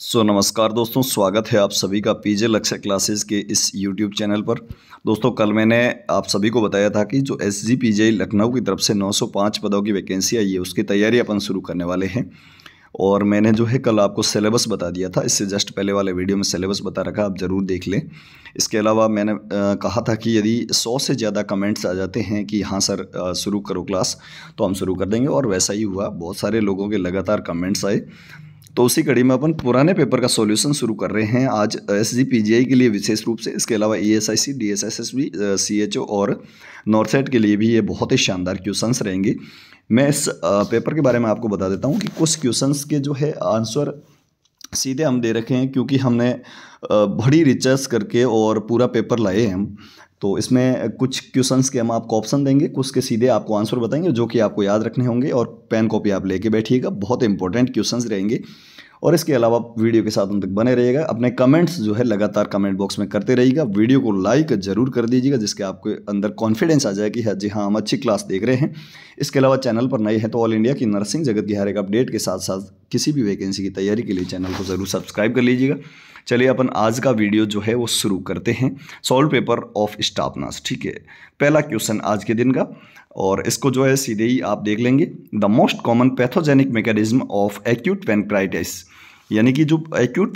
सो so, नमस्कार दोस्तों स्वागत है आप सभी का पीजे लक्ष्य क्लासेस के इस यूट्यूब चैनल पर दोस्तों कल मैंने आप सभी को बताया था कि जो एस जी लखनऊ की तरफ से 905 पदों की वैकेंसी आई है उसकी तैयारी अपन शुरू करने वाले हैं और मैंने जो है कल आपको सिलेबस बता दिया था इससे जस्ट पहले वाले वीडियो में सिलेबस बता रखा आप ज़रूर देख लें इसके अलावा मैंने कहा था कि यदि सौ से ज़्यादा कमेंट्स आ जाते हैं कि हाँ सर शुरू करो क्लास तो हम शुरू कर देंगे और वैसा ही हुआ बहुत सारे लोगों के लगातार कमेंट्स आए तो उसी कड़ी में अपन पुराने पेपर का सॉल्यूशन शुरू कर रहे हैं आज एस जी के लिए विशेष रूप से इसके अलावा E S I C D S S S C H O और नॉर्थ सेट के लिए भी ये बहुत ही शानदार क्वेश्चंस रहेंगे मैं इस पेपर के बारे में आपको बता देता हूँ कि कुछ क्वेश्चंस के जो है आंसर सीधे हम दे रखे हैं क्योंकि हमने बड़ी रिचर्च करके और पूरा पेपर लाए हैं हम तो इसमें कुछ क्वेश्चंस के हम आपको ऑप्शन देंगे कुछ के सीधे आपको आंसर बताएंगे जो कि आपको याद रखने होंगे और पेन कॉपी आप लेके बैठिएगा बहुत इंपॉर्टेंट क्वेश्चंस रहेंगे और इसके अलावा वीडियो के साथ उन तक बने रहिएगा अपने कमेंट्स जो है लगातार कमेंट बॉक्स में करते रहिएगा वीडियो को लाइक जरूर कर दीजिएगा जिसके आपके अंदर कॉन्फिडेंस आ जाए कि हाँ जी हाँ हम अच्छी क्लास देख रहे हैं इसके अलावा चैनल पर नए हैं तो ऑल इंडिया की नर्सिंग जगत की हर एक अपडेट के साथ साथ किसी भी वैकेंसी की तैयारी के लिए चैनल को ज़रूर सब्सक्राइब कर लीजिएगा चलिए अपन आज का वीडियो जो है वो शुरू करते हैं solve paper of staff nurse ठीक है पहला क्वेश्चन आज के दिन का और इसको जो है सीधे ही आप देख लेंगे the most common pathogenic mechanism of acute pancreatitis यानी कि जो एक्यूट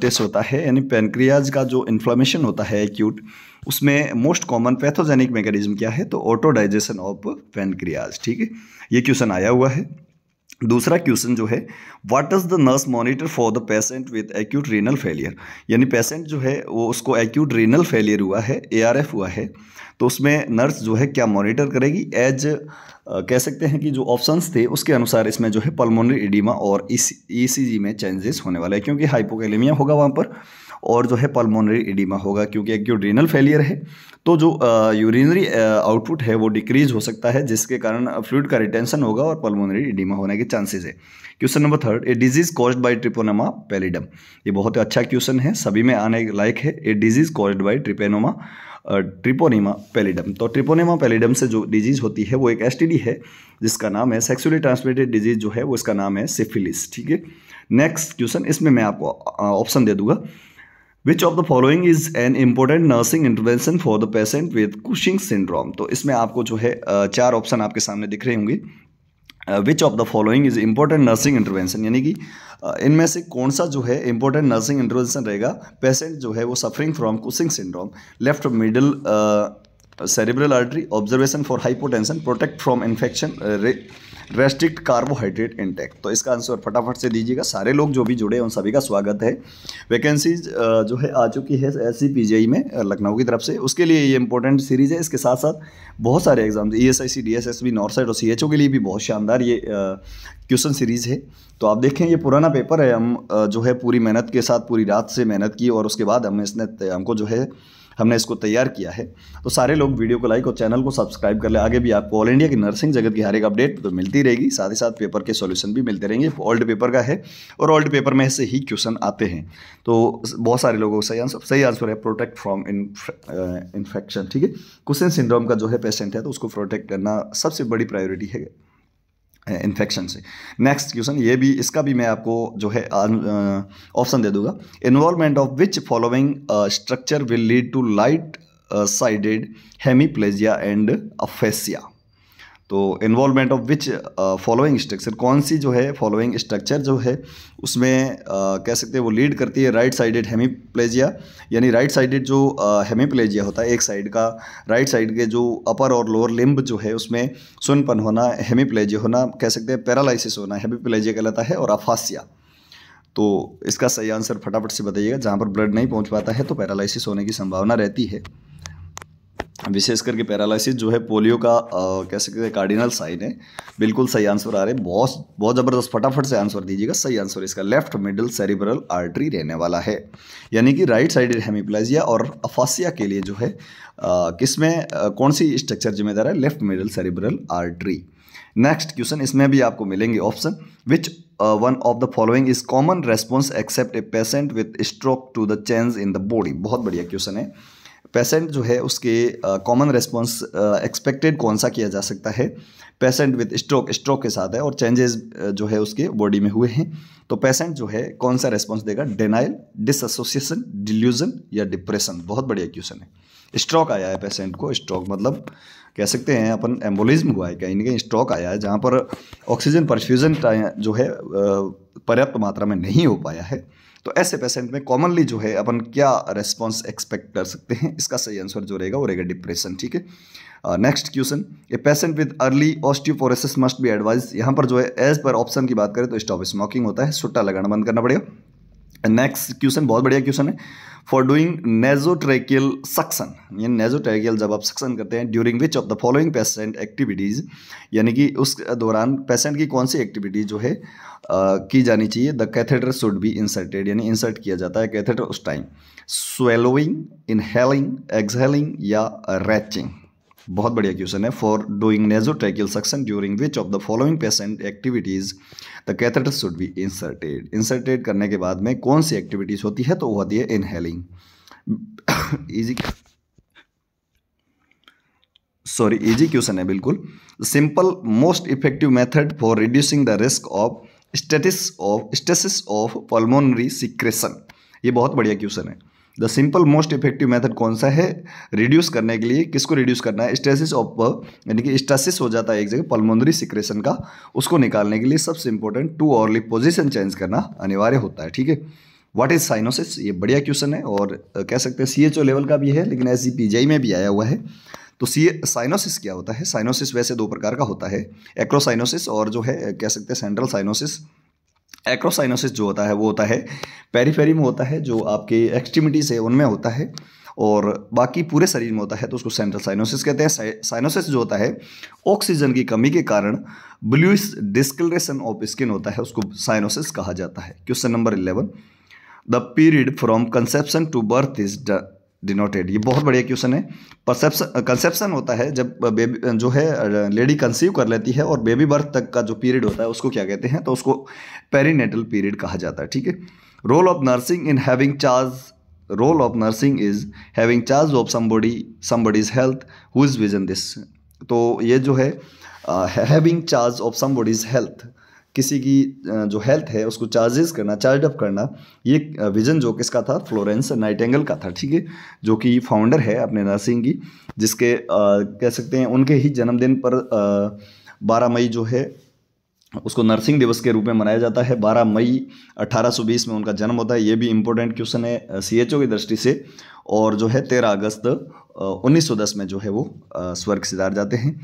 टेस्ट होता है यानी पेनक्रियाज का जो इन्फ्लामेशन होता है एक्यूट उसमें मोस्ट कॉमन पैथोजेनिक मैकेनिज्म क्या है तो ऑटो डाइजेशन ऑफ पेनक्रियाज ठीक है ये क्वेश्चन आया हुआ है दूसरा क्वेश्चन जो है what is the nurse monitor for the patient with acute renal failure यानी पेशेंट जो है वो उसको एक्यूट रीनल फेलियर हुआ है एआरएफ हुआ है तो उसमें नर्स जो है क्या मॉनिटर करेगी एज कह सकते हैं कि जो ऑप्शंस थे उसके अनुसार इसमें जो है पल्मोनरी एडिमा और ई e e में चेंजेस होने वाला है क्योंकि हाइपोकेलेमिया होगा वहाँ पर और जो है पल्मोनरी एडिमा होगा क्योंकि एक यूरिनल फेलियर है तो जो यूरिनरी आउटपुट है वो डिक्रीज हो सकता है जिसके कारण फ्लूड का रिटेंशन होगा और पल्मोनरी एडिमा होने के चांसेस है question number third a disease caused by treponema pallidum ये बहुत अच्छा क्वेश्चन है सभी में आने लायक है a disease caused by treponema treponema pallidum तो ट्रिपोनिमा पेलिडम से जो डिजीज़ होती है वो एक एसटीडी है जिसका नाम है सेक्सुअली ट्रांसमिटेड डिजीज़ जो है वो इसका नाम है सिफिलिस ठीक है नेक्स्ट क्वेश्चन इसमें मैं आपको ऑप्शन दे दूंगा which of the following is an important nursing intervention for the patient with Cushing syndrome तो इसमें आपको जो है चार ऑप्शन आपके सामने दिख रहे होंगे which of the following is important nursing intervention यानी कि इनमें से कौन सा जो है इंपॉर्टेंट नर्सिंग इंटरवेंशन रहेगा पेशेंट जो है वो suffering from Cushing syndrome left middle cerebral artery observation for hypotension protect from infection restrict carbohydrate intake तो इसका आंसर फटाफट से दीजिएगा सारे लोग जो भी जुड़े हैं उन सभी का स्वागत है वैकेंसीज जो है आ चुकी है एस सी e में लखनऊ की तरफ से उसके लिए ये इंपॉर्टेंट सीरीज़ है इसके साथ साथ बहुत सारे exams E S I C D S S B north side और सी एच ओ के लिए भी बहुत शानदार ये क्वेश्चन सीरीज़ है तो आप देखें ये पुराना पेपर है हम जो है पूरी मेहनत के साथ पूरी रात से मेहनत की और उसके बाद हमने इसने हमको जो है हमने इसको तैयार किया है तो सारे लोग वीडियो को लाइक और चैनल को सब्सक्राइब कर ले आगे भी आपको ऑल इंडिया की नर्सिंग जगत की हर एक अपडेट तो मिलती रहेगी साथ ही साथ पेपर के सोल्यूशन भी मिलते रहेंगे ओल्ड पेपर का है और ओल्ड पेपर में से ही क्वेश्चन आते हैं तो बहुत सारे लोगों का सही आंसर सही आंसर है प्रोटेक्ट फ्रॉम इन्फेक्शन ठीक है कुशन सिंड्रोम का जो है पेशेंट है तो उसको प्रोटेक्ट करना सबसे बड़ी प्रायोरिटी है इन्फेक्शन से नेक्स्ट क्वेश्चन ये भी इसका भी मैं आपको जो है ऑप्शन दे दूंगा involvement of which following structure will lead to light sided hemiplegia and aphasia तो involvement of which following structure कौन सी जो है फॉलोइंग स्ट्रक्चर जो है उसमें uh, कह सकते हैं वो लीड करती है राइट साइडेड हेमीप्लेजिया यानी राइट साइडेड जो हेमीप्लेजिया uh, होता है एक साइड का राइट साइड के जो अपर और लोअर लिम्ब जो है उसमें सुनपन होना हेमीप्लेजिया होना कह सकते हैं पैरालाइसिस होना हेमीप्लेजिया कहलाता है और अफासिया तो इसका सही आंसर फटाफट से बताइएगा जहाँ पर ब्लड नहीं पहुँच पाता है तो पैरालाइसिस होने की संभावना रहती है विशेष करके पैरालिसिस जो है पोलियो का आ, कह सकते हैं कार्डिनल साइन है बिल्कुल सही आंसर आ रहे हैं बहुत बहुत ज़बरदस्त फटाफट से आंसर दीजिएगा सही आंसर इसका लेफ्ट मिडल सेरिब्रल आर्टरी रहने वाला है यानी कि राइट साइडेड हेमिप्लाइजिया और अफासिया के लिए जो है किसमें कौन सी स्ट्रक्चर जिम्मेदार है left middle cerebral artery next question इसमें भी आपको मिलेंगे option which one of the following is common response except a patient with stroke to the change in the body बहुत बढ़िया क्वेश्चन है पेशेंट जो है उसके कॉमन रेस्पॉन्स एक्सपेक्टेड कौन सा किया जा सकता है पेशेंट विद स्ट्रोक स्ट्रोक के साथ है और चेंजेस जो है उसके बॉडी में हुए हैं तो पेशेंट जो है कौन सा रेस्पॉन्स देगा डेनाइल डिसोसिएशन डिल्यूजन या डिप्रेशन बहुत बढ़िया क्वेश्चन है स्ट्रोक आया है पेशेंट को स्ट्रोक मतलब कह सकते हैं अपन एम्बोलिज्म हुआ है कहीं ना कहीं स्ट्रोक आया है जहाँ पर ऑक्सीजन परफ्यूजन जो है पर्याप्त मात्रा में नहीं हो पाया है तो ऐसे पेशेंट में कॉमनली जो है अपन क्या रेस्पॉन्स एक्सपेक्ट कर सकते हैं इसका सही आंसर जो रहेगा वो रहेगा डिप्रेशन ठीक है next question a patient with early osteoporosis must be advise यहाँ पर जो है एज पर ऑप्शन की बात करें तो स्टॉप स्मोकिंग होता है सुट्टा लगाना बंद करना पड़ेगा नेक्स्ट क्वेश्चन बहुत बढ़िया क्वेश्चन है फॉर डूइंग नेजोट्रेकियल सक्सन यानी नेजोट्रेकियल जब आप सक्सन करते हैं during which of the following patient activities यानी कि उस दौरान पेशेंट की कौन सी एक्टिविटी जो है आ, की जानी चाहिए the catheter should be inserted यानी इंसर्ट किया जाता है कैथेटर उस टाइम स्वेलोइंग इनहेलिंग एक्सहेलिंग या रैचिंग बहुत बढ़िया क्वेश्चन है for doing nasotracheal suction during which of the following patient activities the catheter should be inserted inserted करने के बाद में कौन सी एक्टिविटीज़ होती है तो वो होती है inhaling easy sorry easy question है बिल्कुल simple most effective method for reducing the risk of statis of stasis of pulmonary secretion ये बहुत बढ़िया क्वेश्चन है the simple most effective method कौन सा है रिड्यूस करने के लिए किसको रिड्यूस करना है स्टेसिस ऑफ यानी कि स्टेसिस हो जाता है एक जगह पल्मोनरी सिक्रेशन का उसको निकालने के लिए सबसे important two hourly position change करना अनिवार्य होता है ठीक है व्हाट इज साइनोसिस ये बढ़िया क्वेश्चन है और कह सकते हैं सी लेवल का भी है लेकिन एस में भी आया हुआ है तो सी साइनोसिस क्या होता है साइनोसिस वैसे दो प्रकार का होता है एक्रोसाइनोसिस और जो है कह सकते हैं सेंट्रल साइनोसिस एक्रोसाइनोसिस जो होता है वो होता है पेरीफेरी में होता है जो आपके एक्सट्रीमिटीज़ है उनमें होता है और बाकी पूरे शरीर में होता है तो उसको सेंट्रल साइनोसिस कहते हैं साइनोसिस जो होता है ऑक्सीजन की कमी के कारण ब्लूस डिस्कलरेशन ऑफ स्किन होता है उसको साइनोसिस कहा जाता है question number eleven the period from conception to birth is denoted ये बहुत बढ़िया क्वेश्चन है परसेप्शन कंसेप्शन होता है जब बेबी जो है लेडी कंसीव कर लेती है और बेबी बर्थ तक का जो पीरियड होता है उसको क्या कहते हैं तो उसको पेरीनेटल पीरियड कहा जाता है ठीक है role of nursing in having charge role of nursing is having charge of somebody somebody's health who is vision this तो ये जो है having charge of somebody's health किसी की जो हेल्थ है उसको चार्जेस करना चार्ज अप करना ये विजन जो किसका था फ्लोरेंस नाइटेंगल का था ठीक है जो कि फाउंडर है अपने नर्सिंग की जिसके आ, कह सकते हैं उनके ही जन्मदिन पर बारह मई जो है उसको नर्सिंग दिवस के रूप में मनाया जाता है 12 मई 1820 में उनका जन्म होता है ये भी इम्पोर्टेंट क्वेश्चन है सीएचओ की दृष्टि से और जो है 13 अगस्त 1910 में जो है वो स्वर्ग सिधार जाते हैं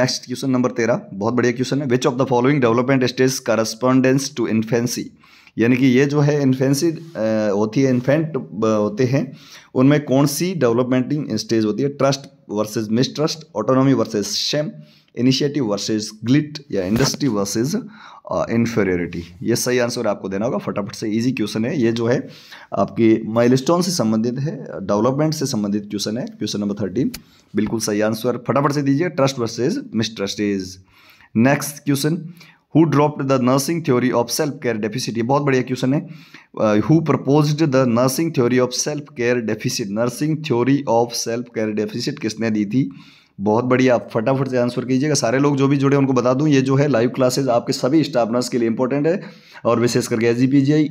नेक्स्ट क्वेश्चन नंबर तेरह बहुत बढ़िया क्वेश्चन है which of the following development stage correspondence to infancy यानी कि ये जो है इन्फेंसी होती है इन्फेंट होते हैं उनमें कौन सी डेवलपमेंटिंग स्टेज होती है trust versus mistrust autonomy versus shame initiative versus guilt या इंडस्ट्री वर्सेस इन्फेरियरिटी ये सही आंसर आपको देना होगा फटाफट से इजी क्वेश्चन है ये जो है आपकी माइलस्टोन से संबंधित है डेवलपमेंट से संबंधित क्वेश्चन है क्वेश्चन नंबर थर्टीन बिल्कुल सही आंसर फटाफट से दीजिए trust versus mistrust is next question who dropped the nursing theory of self care deficit ये बहुत बढ़िया क्वेश्चन है who proposed the nursing theory of self care deficit nursing theory of self care deficit किसने दी थी बहुत बढ़िया आप फटाफट से आंसर कीजिएगा सारे लोग जो भी जुड़े उनको बता दूं ये जो है लाइव क्लासेस आपके सभी स्टाफ नर्स के लिए इंपॉर्टेंट है और विशेष करके S G P G I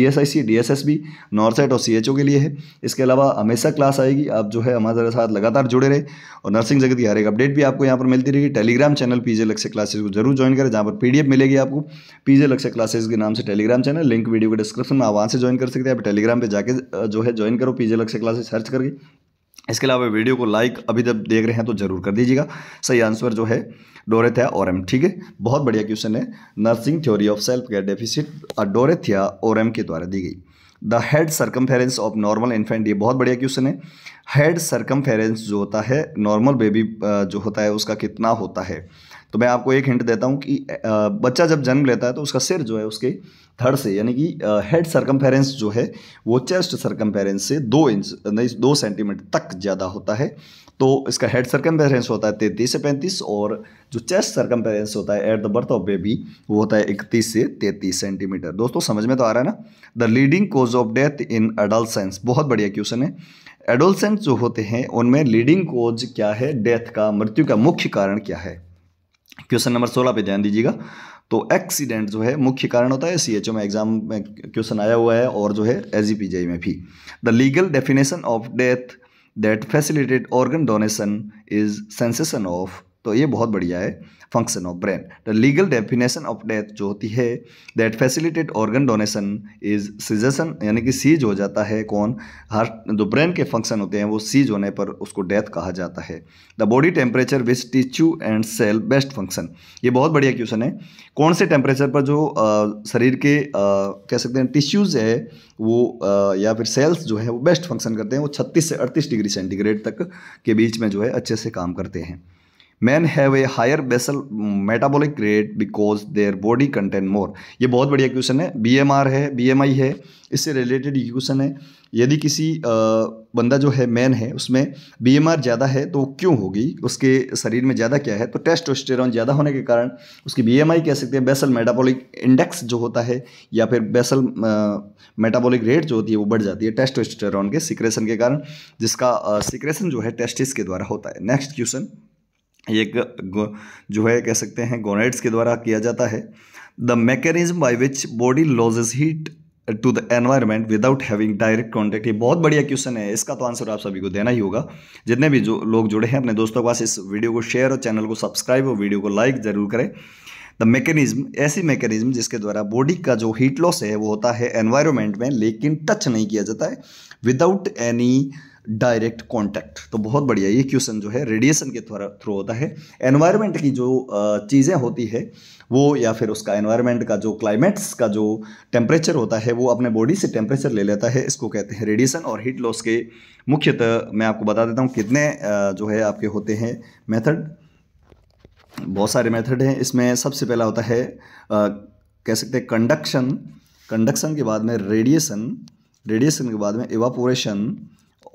E S I C D S S B north side और सी एच ओ के लिए है इसके अलावा हमेशा क्लास आएगी आप जो है हमारे साथ लगातार जुड़े रहे और नर्सिंग जगत की हर एक अपडेट भी आपको यहाँ पर मिलती रहेगी टेलीग्राम चैनल पी जे लक्ष्य क्लासेज को जरूर ज्वाइन करें जहाँ पर पी डी एफ मिलेगी आपको पी जे लक्ष्य क्लासेज के नाम से टेलीग्राम चैनल लिंक वीडियो के डिस्क्रिप्शन में आप वहाँ से ज्वाइन कर सकते हैं आप टेलीग्राम पर जाकर जो है ज्वाइन करो पी जे लक्ष्य क्लासेज सर्च करके इसके अलावा वीडियो को लाइक अभी जब देख रहे हैं तो जरूर कर दीजिएगा सही आंसर जो है डोरेथिया ओरम ठीक है बहुत बढ़िया क्वेश्चन है nursing theory of self care deficit Dorothea Orem के द्वारा दी गई the head circumference of normal infant ये बहुत बढ़िया क्वेश्चन है हेड सर्कमफेरेंस जो होता है नॉर्मल बेबी जो होता है उसका कितना होता है तो मैं आपको एक हिंट देता हूँ कि बच्चा जब जन्म लेता है तो उसका सिर जो है उसके थर्ड से यानी कि हेड सरकमफेरेंस जो है वो चेस्ट सरकमफेरेंस से दो इंच नहीं दो सेंटीमीटर तक ज़्यादा होता है तो इसका हेड सरकमफेरेंस होता है तैंतीस से पैंतीस और जो चेस्ट सरकमफेरेंस होता है at the birth of baby वो होता है इकतीस से तैंतीस सेंटीमीटर दोस्तों समझ में तो आ रहा है ना the leading cause of death in adolescence बहुत बढ़िया क्वेश्चन है एडोलसेंट जो होते हैं उनमें लीडिंग कोज क्या है डेथ का मृत्यु का मुख्य कारण क्या है क्वेश्चन नंबर सोलह पे ध्यान दीजिएगा तो एक्सीडेंट जो है मुख्य कारण होता है सी एच ओ में एग्जाम में क्वेश्चन आया हुआ है और जो है एस जी पी जे में भी the legal definition of death that facilitated organ donation is sensation of तो ये बहुत बढ़िया है function of brain the legal definition of death जो होती है that facilitate organ donation is cessation यानी कि सीज हो जाता है कौन हार्ट जो ब्रेन के फंक्शन होते हैं वो सीज होने पर उसको डेथ कहा जाता है the body temperature which tissue and cell best function ये बहुत बढ़िया क्वेश्चन है कौन से टेम्परेचर पर जो आ, शरीर के आ, कह सकते हैं टिश्यूज़ है वो आ, या फिर सेल्स जो है वो बेस्ट फंक्शन करते हैं वो छत्तीस से अड़तीस डिग्री सेंटीग्रेड तक के बीच में जो है अच्छे से काम करते हैं man have a higher basal metabolic rate because their body contain more ये बहुत बढ़िया क्वेश्चन है बी एम आर है बी एम आई है इससे रिलेटेड ये क्वेश्चन है यदि किसी बंदा जो है मैन है उसमें बी एम आर ज़्यादा है तो क्यों होगी उसके शरीर में ज़्यादा क्या है तो टेस्ट टेस्टोस्टेरॉन ज़्यादा होने के कारण उसकी बी एम आई कह सकते हैं बेसल मेटाबॉलिक इंडेक्स जो होता है या फिर बेसल मेटाबॉलिक रेट जो होती है वो बढ़ जाती है टेस्ट टेस्टोस्टेरॉन के सिक्रेशन के कारण जिसका सिक्रेशन जो है टेस्टिस के द्वारा होता है नेक्स्ट क्वेश्चन एक जो है कह सकते हैं गोनेट्स के द्वारा किया जाता है the mechanism by which body loses heat to the environment without having direct contact ये बहुत बढ़िया क्वेश्चन है इसका तो आंसर आप सभी को देना ही होगा जितने भी जो लोग जुड़े हैं अपने दोस्तों के पास इस वीडियो को शेयर और चैनल को सब्सक्राइब और वीडियो को लाइक जरूर करें द मैकेनिज्म ऐसी मैकेनिज्म जिसके द्वारा बॉडी का जो हीट लॉस है वो होता है एनवायरमेंट में लेकिन टच नहीं किया जाता है विदाउट एनी डायरेक्ट कॉन्टैक्ट तो बहुत बढ़िया ये क्वेश्चन जो है रेडिएशन के थ्रू होता है एनवायरनमेंट की जो चीज़ें होती है वो या फिर उसका एनवायरनमेंट का जो क्लाइमेट्स का जो टेम्परेचर होता है वो अपने बॉडी से टेम्परेचर ले लेता है इसको कहते हैं रेडिएशन और हीट लॉस के मुख्यतः मैं आपको बता देता हूँ कितने जो है आपके होते हैं मेथड बहुत सारे मेथड हैं इसमें सबसे पहला होता है आ, कह सकते हैं कंडक्शन कंडक्शन के बाद में रेडिएशन रेडिएशन के बाद में एवापोरेशन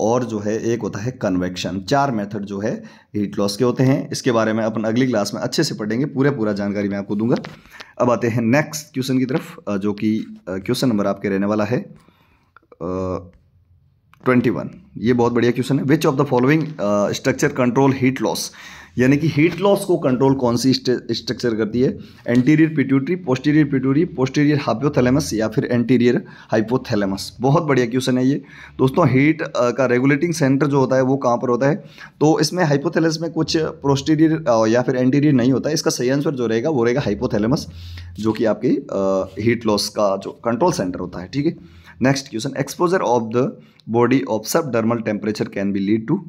और जो है एक होता है कन्वेक्शन चार मेथड जो है हीट लॉस के होते हैं इसके बारे में अपन अगली क्लास में अच्छे से पढ़ेंगे पूरे पूरा जानकारी मैं आपको दूंगा अब आते हैं नेक्स्ट क्वेश्चन की तरफ जो कि क्वेश्चन नंबर आपके रहने वाला है ट्वेंटी वन ये बहुत बढ़िया क्वेश्चन है which of the following structure control heat loss यानी कि हीट लॉस को कंट्रोल कौन सी स्ट्रक्चर करती है anterior pituitary posterior pituitary posterior hypothalamus या फिर एंटीरियर हाइपोथैलेमस बहुत बढ़िया क्वेश्चन है ये दोस्तों हीट का रेगुलेटिंग सेंटर जो होता है वो कहाँ पर होता है तो इसमें हाइपोथैलेमस में कुछ प्रोस्टीरियर या फिर एंटीरियर नहीं होता इसका सही आंसर जो रहेगा वो रहेगा हाइपोथैलेमस जो कि आपके हीट लॉस का जो कंट्रोल सेंटर होता है ठीक है next question exposure of the body of sub dermal temperature can be lead to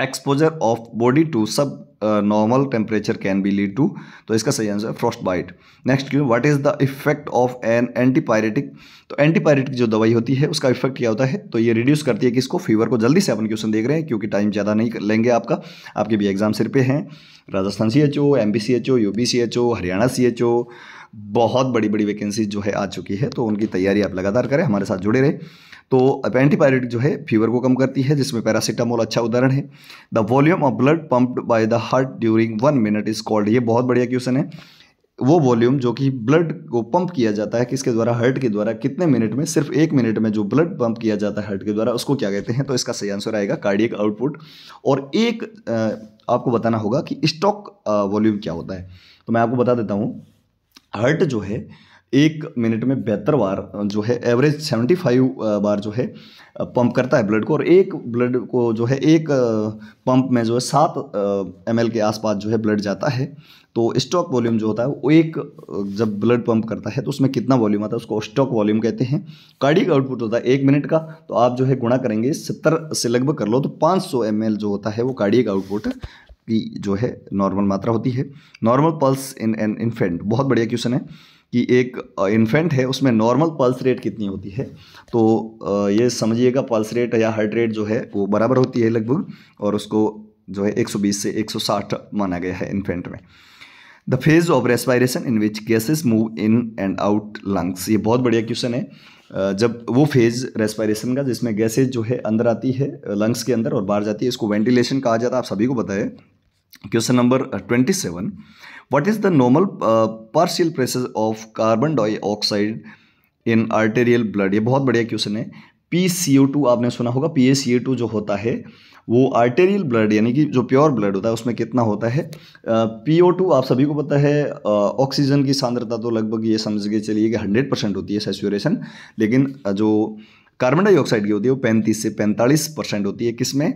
exposure of body to sub normal temperature can be lead to तो इसका सही आंसर फ्रॉस्ट बाइट नेक्स्ट क्यों what is the effect of an antipyretic तो antipyretic जो दवाई होती है उसका इफेक्ट क्या होता है तो ये रिड्यूस करती है कि इसको फीवर को जल्दी से अपन क्वेश्चन देख रहे हैं क्योंकि टाइम ज़्यादा नहीं लेंगे आपका आपके भी एग्जाम सिर पे हैं Rajasthan C H O M B C H O U B C H O Haryana C H O बहुत बड़ी बड़ी वैकेंसी जो है आ चुकी है तो उनकी तैयारी आप लगातार करें हमारे साथ जुड़े रहें तो एंटीपायरेटिक जो है फीवर को कम करती है जिसमें पैरासीटामोल अच्छा उदाहरण है the volume of blood pumped by the heart during one minute is called ये बहुत बढ़िया क्वेश्चन है वो वॉल्यूम जो कि ब्लड को पंप किया जाता है किसके द्वारा हर्ट के द्वारा कितने मिनट में सिर्फ एक मिनट में जो ब्लड पंप किया जाता है हर्ट के द्वारा उसको क्या कहते हैं तो इसका सही आंसर आएगा कार्डियक आउटपुट और एक आपको बताना होगा कि स्टॉक वॉल्यूम क्या होता है तो मैं आपको बता देता हूँ हर्ट जो है एक मिनट में बेहतर बार जो है एवरेज सेवेंटी फाइव बार जो है पंप करता है ब्लड को और एक ब्लड को जो है एक पंप में जो है सात एम के आसपास जो है ब्लड जाता है तो स्टॉक वॉल्यूम जो होता है वो एक जब ब्लड पंप करता है तो उसमें कितना वॉल्यूम आता है उसको स्टॉक वॉल्यूम कहते हैं कार्डिक आउटपुट होता है एक मिनट का तो आप जो है गुणा करेंगे सत्तर से लगभग कर लो तो पाँच सौ जो होता है वो कार्डिक आउटपुट की जो है नॉर्मल मात्रा होती है normal pulse in an infant बहुत बढ़िया क्वेश्चन है कि एक इन्फेंट है उसमें नॉर्मल पल्स रेट कितनी होती है तो ये समझिएगा पल्स रेट या हार्ट रेट जो है वो बराबर होती है लगभग और उसको जो है 120 से 160 माना गया है इन्फेंट में the phase of respiration in which gases move in and out lungs ये बहुत बढ़िया क्वेश्चन है जब वो फेज रेस्पायरेशन का जिसमें गैसेज जो है अंदर आती है लंग्स के अंदर और बाहर जाती है इसको वेंटिलेशन कहा जाता है आप सभी को बताए question number twenty seven what is the normal partial pressure of carbon dioxide in arterial blood ये बहुत बढ़िया क्वेश्चन है पी सी ओ टू आपने सुना होगा P A C A to जो होता है वो आर्टेरियल ब्लड यानी कि जो प्योर ब्लड होता है उसमें कितना होता है पी ओ टू आप सभी को पता है ऑक्सीजन uh, की सांद्रता तो लगभग ये समझ के चलिए कि हंड्रेड परसेंट होती है सेचुरेशन लेकिन uh, जो uh, कार्बन डाइऑक्साइड की होती है वो पैंतीस से पैंतालीस परसेंट होती है किसमें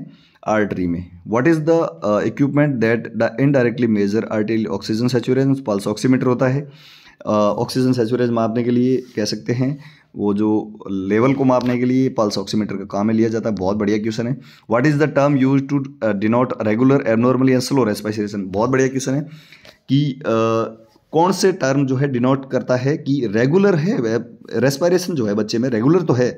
आर्टरी में what is the equipment that indirectly measure artery oxygen saturation pulse oximeter होता है ऑक्सीजन uh, सेचुरेज मापने के लिए कह सकते हैं वो जो लेवल को मापने के लिए पल्स ऑक्सीमीटर का काम में लिया जाता है बहुत बढ़िया क्वेश्चन है what is the term use to denote regular abnormally and slow respiration बहुत बढ़िया क्वेश्चन है कि uh, कौन से टर्म जो है डिनोट करता है कि रेगुलर है रेस्पायरेशन जो है बच्चे में रेगुलर तो है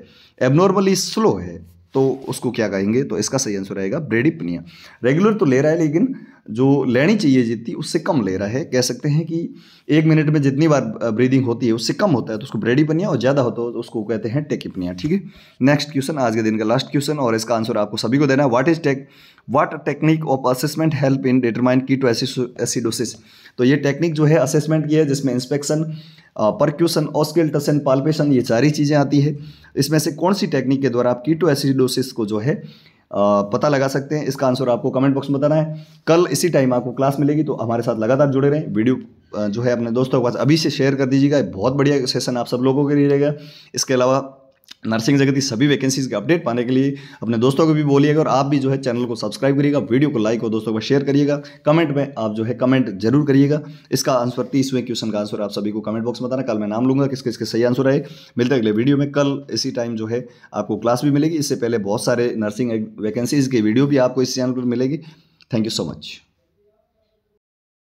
एबनॉर्मली स्लो है तो उसको क्या कहेंगे तो इसका सही आंसर रहेगा ब्रेडिपनिया रेगुलर तो ले रहा है लेकिन जो लेनी चाहिए जितनी उससे कम ले रहा है कह सकते हैं कि एक मिनट में जितनी बार ब्रीदिंग होती है उससे कम होता है तो उसको ब्रेडिपनिया और ज़्यादा होता है तो उसको कहते हैं टेकिपनिया ठीक है नेक्स्ट क्वेश्चन आज के दिन का लास्ट क्वेश्चन और इसका आंसर आपको सभी को देना है what is take what technique of assessment help in determine ketoacidosis तो ये टेक्निक जो है असेसमेंट की है जिसमें इंस्पेक्शन परक्यूसन ऑस्किल्टसन पाल्पेशन ये सारी चीज़ें आती है इसमें से कौन सी टेक्निक के द्वारा आप कीटो एसिडोसिस को जो है पता लगा सकते हैं इसका आंसर आपको कमेंट बॉक्स में बताना है कल इसी टाइम आपको क्लास मिलेगी तो हमारे साथ लगातार जुड़े रहें वीडियो जो है अपने दोस्तों के पास अभी से शेयर कर दीजिएगा बहुत बढ़िया सेशन आप सब लोगों के लिए रहेगा इसके अलावा नर्सिंग जगत की सभी वैकेंसीज के अपडेट पाने के लिए अपने दोस्तों को भी बोलिएगा और आप भी जो है चैनल को सब्सक्राइब करिएगा वीडियो को लाइक और दोस्तों को शेयर करिएगा कमेंट में आप जो है कमेंट जरूर करिएगा इसका आंसर तीसवें क्वेश्चन का आंसर आप सभी को कमेंट बॉक्स में बताना कल मैं नाम लूंगा किस किसके सही आंसर आए मिलते अगले वीडियो में कल इसी टाइम जो है आपको क्लास भी मिलेगी इससे पहले बहुत सारे नर्सिंग वैकेंसीज की वीडियो भी आपको इस चैनल पर मिलेगी थैंक यू सो मच